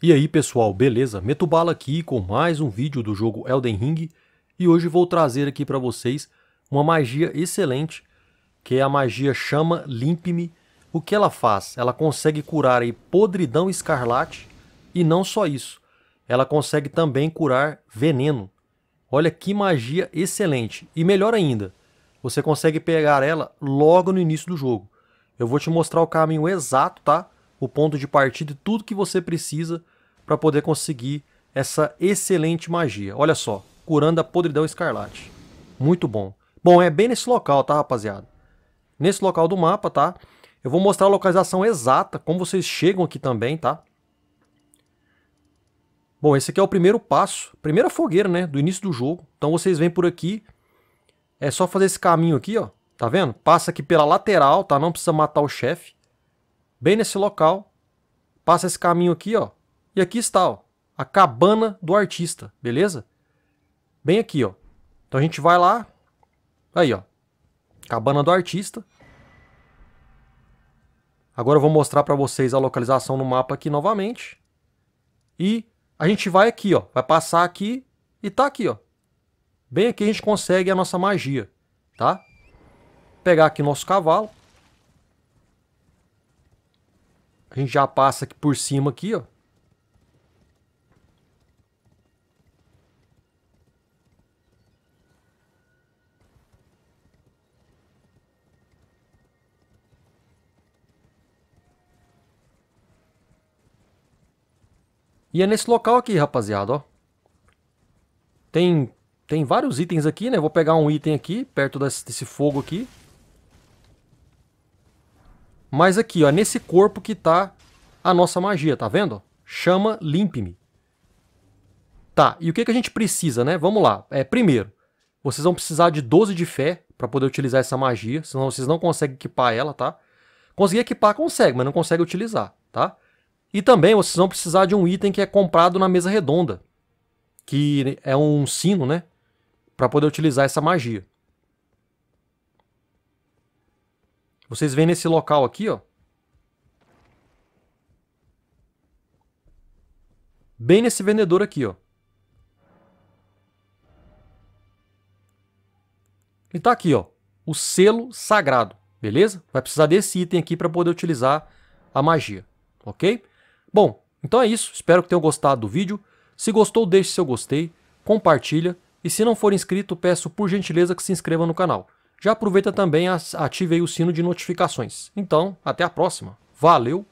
E aí pessoal, beleza? Metubala aqui com mais um vídeo do jogo Elden Ring e hoje vou trazer aqui para vocês uma magia excelente que é a magia Chama Limpe-me. O que ela faz? Ela consegue curar aí podridão escarlate e não só isso, ela consegue também curar veneno. Olha que magia excelente e melhor ainda, você consegue pegar ela logo no início do jogo. Eu vou te mostrar o caminho exato, tá? o ponto de partida e tudo que você precisa para poder conseguir essa excelente magia. Olha só, curando a podridão escarlate. Muito bom. Bom, é bem nesse local, tá, rapaziada? Nesse local do mapa, tá? Eu vou mostrar a localização exata, como vocês chegam aqui também, tá? Bom, esse aqui é o primeiro passo, primeira fogueira, né, do início do jogo. Então vocês vêm por aqui, é só fazer esse caminho aqui, ó, tá vendo? Passa aqui pela lateral, tá? Não precisa matar o chefe bem nesse local, passa esse caminho aqui, ó. E aqui está, ó, a cabana do artista, beleza? Bem aqui, ó. Então a gente vai lá, aí, ó, cabana do artista. Agora eu vou mostrar para vocês a localização no mapa aqui novamente. E a gente vai aqui, ó, vai passar aqui e tá aqui, ó. Bem aqui a gente consegue a nossa magia, tá? Pegar aqui nosso cavalo. A gente já passa aqui por cima aqui, ó. E é nesse local aqui, rapaziada, ó. Tem, tem vários itens aqui, né? Vou pegar um item aqui, perto desse, desse fogo aqui. Mas aqui, ó, nesse corpo que tá a nossa magia, tá vendo? Chama limpe-me. Tá, e o que, que a gente precisa, né? Vamos lá. É, primeiro, vocês vão precisar de 12 de fé para poder utilizar essa magia, senão vocês não conseguem equipar ela, tá? Conseguir equipar consegue, mas não consegue utilizar, tá? E também vocês vão precisar de um item que é comprado na mesa redonda, que é um sino, né? Para poder utilizar essa magia. Vocês vêm nesse local aqui, ó. Bem nesse vendedor aqui, ó. Ele tá aqui, ó. O selo sagrado, beleza? Vai precisar desse item aqui para poder utilizar a magia, ok? Bom, então é isso. Espero que tenham gostado do vídeo. Se gostou, deixe seu gostei, compartilha. E se não for inscrito, peço por gentileza que se inscreva no canal. Já aproveita também ative o sino de notificações. Então, até a próxima. Valeu!